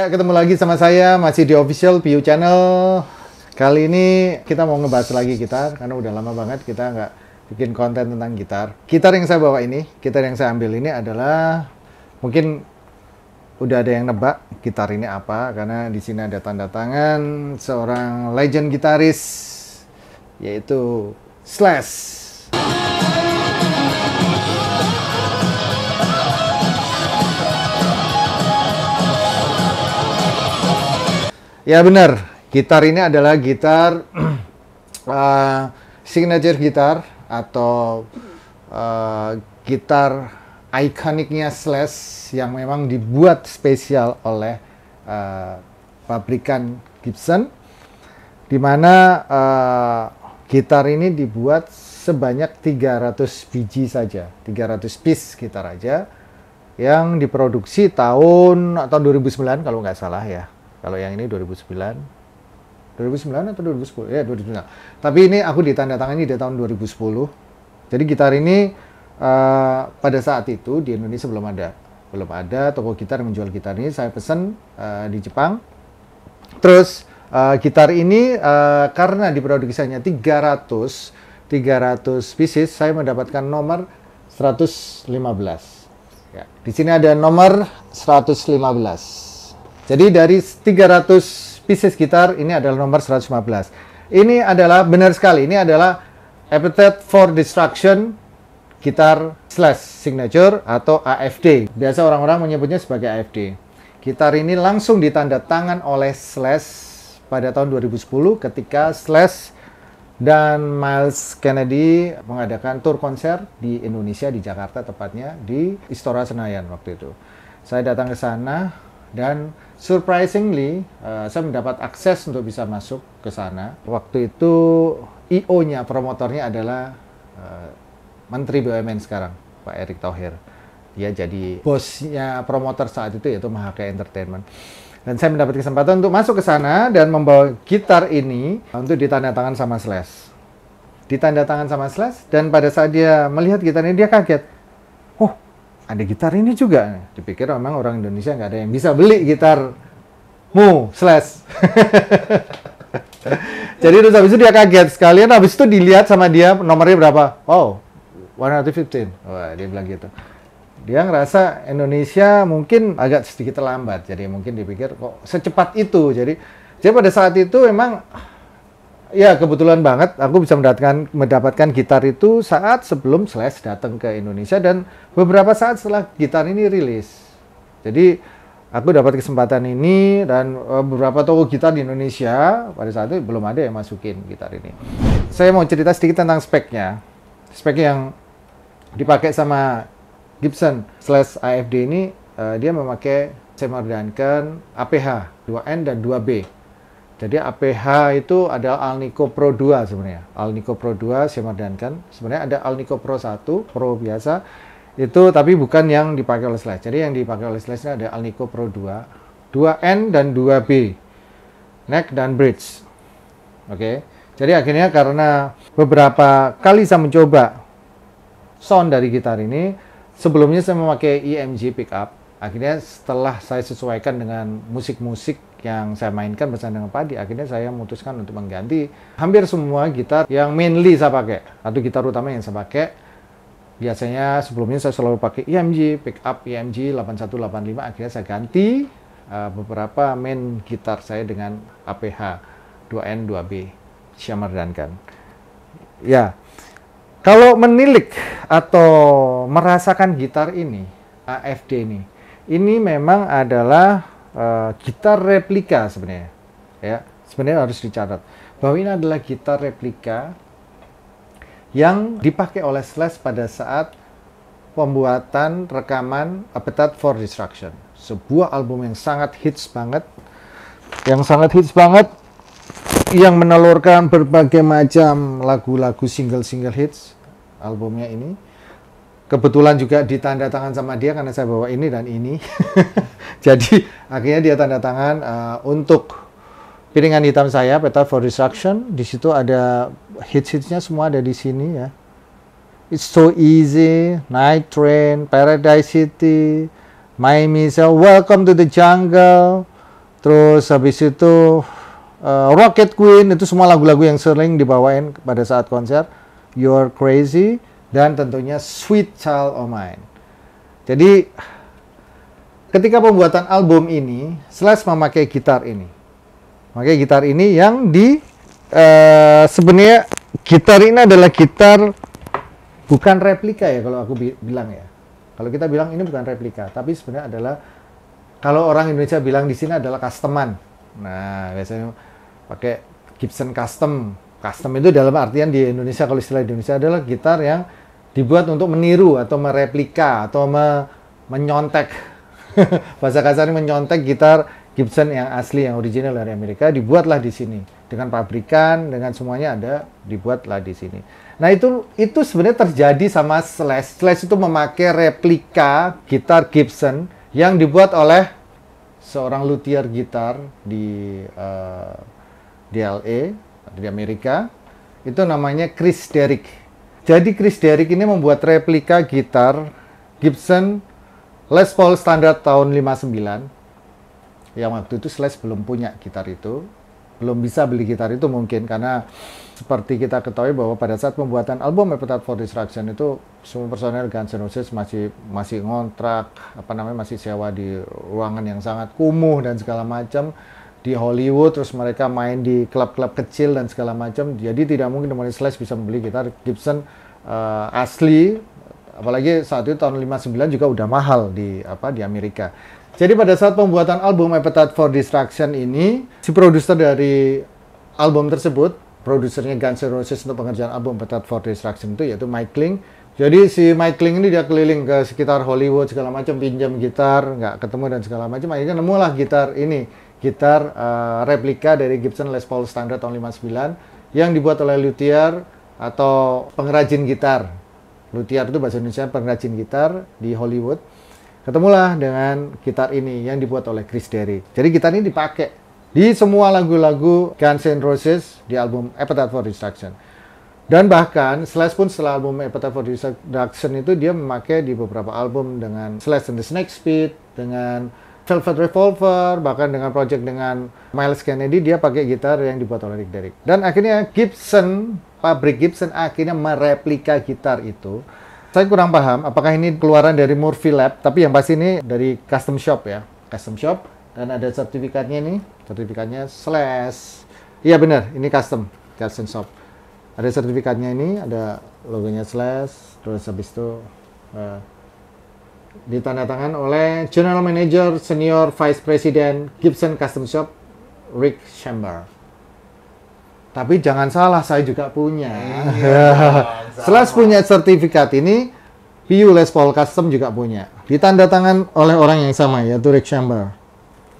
Ya, ketemu lagi sama saya masih di official PU Channel. Kali ini kita mau ngebahas lagi gitar karena udah lama banget kita nggak bikin konten tentang gitar. Gitar yang saya bawa ini, gitar yang saya ambil ini adalah mungkin udah ada yang nebak gitar ini apa karena di sini ada tanda tangan seorang legend gitaris yaitu Slash. Ya benar, gitar ini adalah gitar uh, signature gitar atau uh, gitar ikoniknya Slash yang memang dibuat spesial oleh uh, pabrikan Gibson, di mana uh, gitar ini dibuat sebanyak 300 biji saja, 300 piece gitar aja yang diproduksi tahun atau 2009 kalau nggak salah ya kalau yang ini 2009. 2009 atau 2010? Ya, 2009. Tapi ini aku ditandatangani di tahun 2010. Jadi gitar ini uh, pada saat itu di Indonesia belum ada. Belum ada toko gitar yang menjual gitar ini. Saya pesen uh, di Jepang. Terus uh, gitar ini uh, karena diproduksi hanya 300 300 pieces, saya mendapatkan nomor 115. Ya. Di sini ada nomor 115. Jadi dari 300 pieces gitar ini adalah nomor 115. Ini adalah benar sekali, ini adalah Appetite for Destruction Gitar Slash Signature atau AFD. Biasa orang-orang menyebutnya sebagai AFD. Gitar ini langsung ditanda tangan oleh Slash pada tahun 2010 ketika Slash dan Miles Kennedy mengadakan tour konser di Indonesia di Jakarta tepatnya di Istora Senayan waktu itu. Saya datang ke sana dan surprisingly, uh, saya mendapat akses untuk bisa masuk ke sana. Waktu itu IO-nya, promotornya adalah uh, Menteri BUMN sekarang, Pak Erick Thohir. Dia jadi bosnya promotor saat itu yaitu Mahaka Entertainment. Dan saya mendapat kesempatan untuk masuk ke sana dan membawa gitar ini untuk ditandatangan sama Slash. Ditandatangan sama Slash dan pada saat dia melihat gitar ini dia kaget ada gitar ini juga. Dipikir memang orang Indonesia nggak ada yang bisa beli gitar Mu slash. Jadi terus habis itu dia kaget sekalian habis itu dilihat sama dia nomornya berapa. Oh, 115. Wah, dia bilang gitu. Dia ngerasa Indonesia mungkin agak sedikit terlambat. Jadi mungkin dipikir kok secepat itu. Jadi jadi pada saat itu memang Ya kebetulan banget aku bisa mendapatkan mendapatkan gitar itu saat sebelum Slash datang ke Indonesia dan beberapa saat setelah gitar ini rilis. Jadi aku dapat kesempatan ini dan eh, beberapa toko gitar di Indonesia pada saat itu belum ada yang masukin gitar ini. Saya mau cerita sedikit tentang speknya. Spek yang dipakai sama Gibson Slash AFD ini uh, dia memakai Semar Duncan APH 2N dan 2B jadi APH itu ada Alnico Pro 2 sebenarnya. Alnico Pro 2 kan, Sebenarnya ada Alnico Pro 1, Pro biasa. Itu tapi bukan yang dipakai oleh Slash. Jadi yang dipakai oleh Slash ada Alnico Pro 2, 2N dan 2B. Neck dan bridge. Oke. Okay. Jadi akhirnya karena beberapa kali saya mencoba sound dari gitar ini, sebelumnya saya memakai EMG pickup. Akhirnya setelah saya sesuaikan dengan musik-musik yang saya mainkan bersama dengan padi, akhirnya saya memutuskan untuk mengganti hampir semua gitar yang mainly saya pakai. atau gitar utama yang saya pakai, biasanya sebelumnya saya selalu pakai EMG, pick up EMG 8185, akhirnya saya ganti uh, beberapa main gitar saya dengan APH 2N, 2B, Syamar kan Ya, kalau menilik atau merasakan gitar ini, AFD ini, ini memang adalah uh, gitar replika sebenarnya ya sebenarnya harus dicatat bahwa ini adalah gitar replika yang dipakai oleh Slash pada saat pembuatan rekaman Appetite for Destruction sebuah album yang sangat hits banget yang sangat hits banget yang menelurkan berbagai macam lagu-lagu single-single hits albumnya ini kebetulan juga ditanda tangan sama dia karena saya bawa ini dan ini Jadi akhirnya dia tanda tangan uh, untuk piringan hitam saya peta for destruction di situ ada hits hitsnya semua ada di sini ya it's so easy night train paradise city my missile welcome to the jungle terus habis itu uh, rocket queen itu semua lagu-lagu yang sering dibawain pada saat konser you're crazy dan tentunya sweet child of mine jadi ketika pembuatan album ini, Slash memakai gitar ini. Memakai gitar ini yang di uh, sebenarnya gitar ini adalah gitar bukan replika ya kalau aku bi bilang ya. Kalau kita bilang ini bukan replika, tapi sebenarnya adalah kalau orang Indonesia bilang di sini adalah customan. Nah, biasanya pakai Gibson custom. Custom itu dalam artian di Indonesia kalau istilah Indonesia adalah gitar yang dibuat untuk meniru atau mereplika atau me menyontek bahasa kasarnya mencontek gitar Gibson yang asli yang original dari Amerika dibuatlah di sini dengan pabrikan dengan semuanya ada dibuatlah di sini. Nah itu itu sebenarnya terjadi sama Slash. Slash itu memakai replika gitar Gibson yang dibuat oleh seorang luthier gitar di uh, eh, DLA di Amerika itu namanya Chris Derrick. Jadi Chris Derrick ini membuat replika gitar Gibson Les Paul standar tahun 59 yang waktu itu Les belum punya gitar itu belum bisa beli gitar itu mungkin karena seperti kita ketahui bahwa pada saat pembuatan album Appetite for Destruction itu semua personel Guns N' Roses masih masih ngontrak apa namanya masih sewa di ruangan yang sangat kumuh dan segala macam di Hollywood terus mereka main di klub-klub kecil dan segala macam jadi tidak mungkin teman Slash bisa membeli gitar Gibson uh, asli Apalagi saat itu tahun 59 juga udah mahal di apa di Amerika. Jadi pada saat pembuatan album Appetite for Destruction ini, si produser dari album tersebut, produsernya Guns N' Roses untuk pengerjaan album Appetite for Destruction itu yaitu Mike Kling. Jadi si Mike Kling ini dia keliling ke sekitar Hollywood segala macam pinjam gitar, nggak ketemu dan segala macam. Akhirnya nemulah gitar ini, gitar uh, replika dari Gibson Les Paul Standard tahun 59 yang dibuat oleh luthier atau pengrajin gitar luthier itu bahasa Indonesia pengrajin gitar di Hollywood. Ketemulah dengan gitar ini yang dibuat oleh Chris Derry. Jadi gitar ini dipakai di semua lagu-lagu Guns N' Roses di album Appetite for Destruction. Dan bahkan Slash pun setelah album Appetite for Destruction itu dia memakai di beberapa album dengan Slash and the Snake Speed, dengan Velvet Revolver, bahkan dengan project dengan Miles Kennedy, dia pakai gitar yang dibuat oleh Rick Derrick. Dan akhirnya Gibson, pabrik Gibson akhirnya mereplika gitar itu. Saya kurang paham apakah ini keluaran dari Murphy Lab, tapi yang pasti ini dari custom shop ya. Custom shop, dan ada sertifikatnya ini, sertifikatnya slash. Iya bener, ini custom, custom shop. Ada sertifikatnya ini, ada logonya slash, terus habis itu uh, ditandatangan oleh General Manager Senior Vice President Gibson Custom Shop Rick Chamber. Tapi jangan salah, saya juga punya. Iya, punya sertifikat ini, PU Les Paul Custom juga punya. Ditandatangan oleh orang yang sama, yaitu Rick Chamber.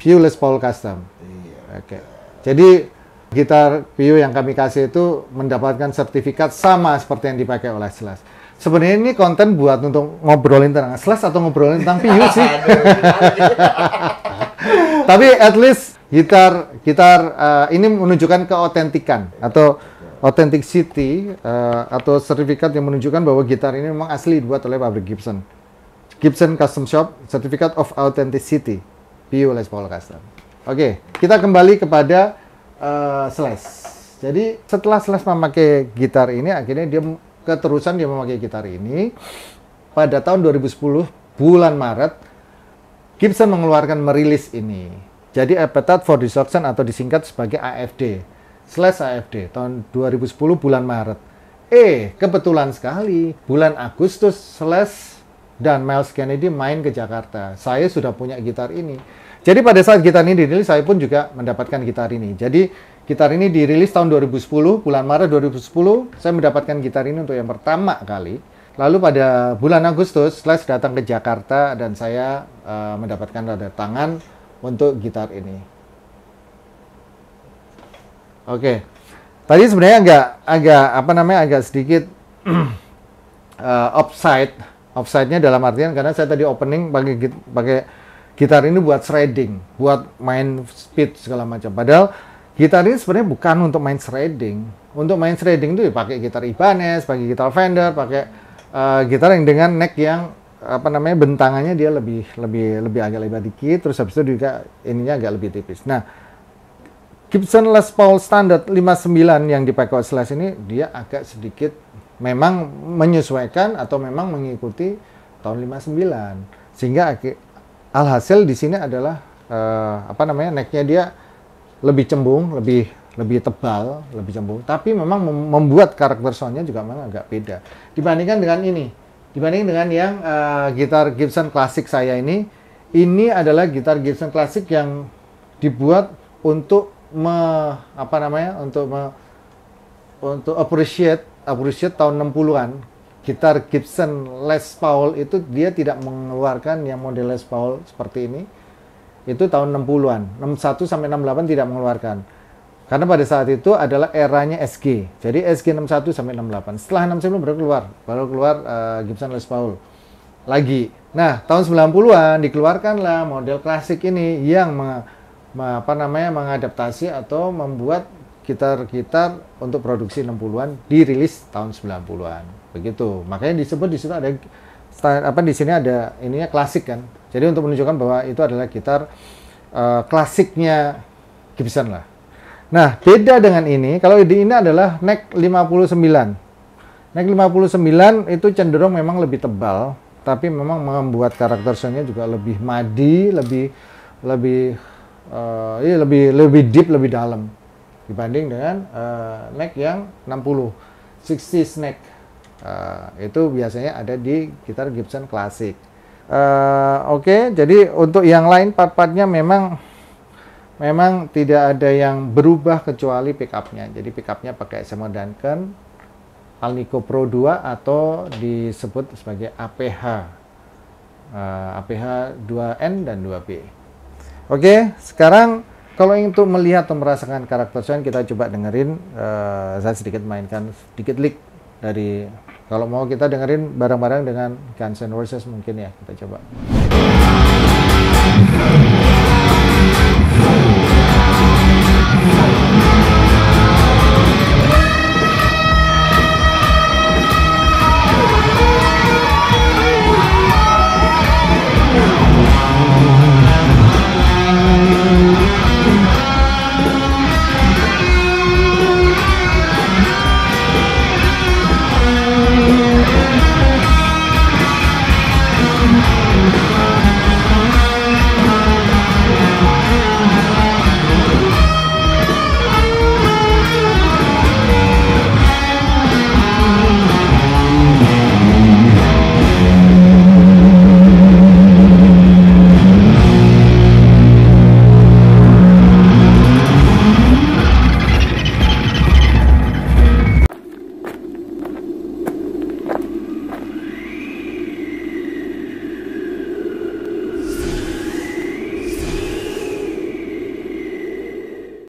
PU Les Paul Custom. Iya. Oke. Okay. Jadi, gitar PU yang kami kasih itu mendapatkan sertifikat sama seperti yang dipakai oleh Selas sebenarnya ini konten buat untuk ngobrolin tentang slash atau ngobrolin tentang Piu sih. Tapi at least gitar gitar uh, ini menunjukkan keotentikan atau authenticity uh, atau sertifikat yang menunjukkan bahwa gitar ini memang asli dibuat oleh pabrik Gibson. Gibson Custom Shop Certificate of Authenticity PU Les Paul Custom. Oke, kita kembali kepada uh, eh, Slash. Jadi setelah Slash memakai gitar ini akhirnya dia keterusan dia memakai gitar ini. Pada tahun 2010, bulan Maret, Gibson mengeluarkan merilis ini. Jadi Appetite for Destruction atau disingkat sebagai AFD. Slash AFD tahun 2010 bulan Maret. Eh, kebetulan sekali bulan Agustus Slash dan Miles Kennedy main ke Jakarta. Saya sudah punya gitar ini. Jadi pada saat gitar ini dirilis, saya pun juga mendapatkan gitar ini. Jadi Gitar ini dirilis tahun 2010, bulan Maret 2010, saya mendapatkan gitar ini untuk yang pertama kali. Lalu pada bulan Agustus, Slash datang ke Jakarta dan saya uh, mendapatkan tanda tangan untuk gitar ini. Oke, okay. tadi sebenarnya agak agak apa namanya agak sedikit uh, offside, offside-nya dalam artian karena saya tadi opening pakai pakai gitar ini buat shredding, buat main speed segala macam. Padahal gitar ini sebenarnya bukan untuk main shredding. Untuk main shredding itu ya pakai gitar Ibanez, pakai gitar Fender, pakai uh, gitar yang dengan neck yang apa namanya bentangannya dia lebih lebih lebih agak lebar dikit, terus habis itu juga ininya agak lebih tipis. Nah, Gibson Les Paul Standard 59 yang dipakai oleh Slash ini dia agak sedikit memang menyesuaikan atau memang mengikuti tahun 59 sehingga alhasil di sini adalah uh, apa namanya necknya dia lebih cembung, lebih lebih tebal, lebih cembung. Tapi memang membuat karakter soundnya juga memang agak beda. Dibandingkan dengan ini, dibanding dengan yang uh, gitar Gibson klasik saya ini, ini adalah gitar Gibson klasik yang dibuat untuk me, apa namanya untuk me, untuk appreciate appreciate tahun 60-an gitar Gibson Les Paul itu dia tidak mengeluarkan yang model Les Paul seperti ini itu tahun 60-an. 61 sampai 68 tidak mengeluarkan. Karena pada saat itu adalah eranya SG. Jadi SG 61 sampai 68. Setelah 69 baru keluar, baru keluar uh, Gibson Les Paul. Lagi. Nah, tahun 90-an dikeluarkanlah model klasik ini yang meng, apa namanya mengadaptasi atau membuat gitar-gitar untuk produksi 60-an dirilis tahun 90-an. Begitu. Makanya disebut di situ ada apa di sini ada ininya klasik kan. Jadi untuk menunjukkan bahwa itu adalah gitar uh, klasiknya Gibson lah. Nah, beda dengan ini, kalau di ini adalah neck 59. Neck 59 itu cenderung memang lebih tebal, tapi memang membuat karakter soundnya juga lebih madi, lebih lebih uh, iya, lebih lebih deep, lebih dalam dibanding dengan uh, neck yang 60, 60 neck. Uh, itu biasanya ada di gitar Gibson klasik. Uh, eh, Oke, okay, jadi untuk yang lain part-partnya memang memang tidak ada yang berubah kecuali pickupnya. Jadi pickupnya pakai Seymour Duncan Alnico Pro 2 atau disebut sebagai APH uh, eh, APH 2N dan 2B. Oke, okay, sekarang kalau untuk melihat atau merasakan karakter sound kita coba dengerin uh, saya sedikit mainkan sedikit lick dari kalau mau kita dengerin bareng-bareng dengan Guns N' Roses mungkin ya kita coba.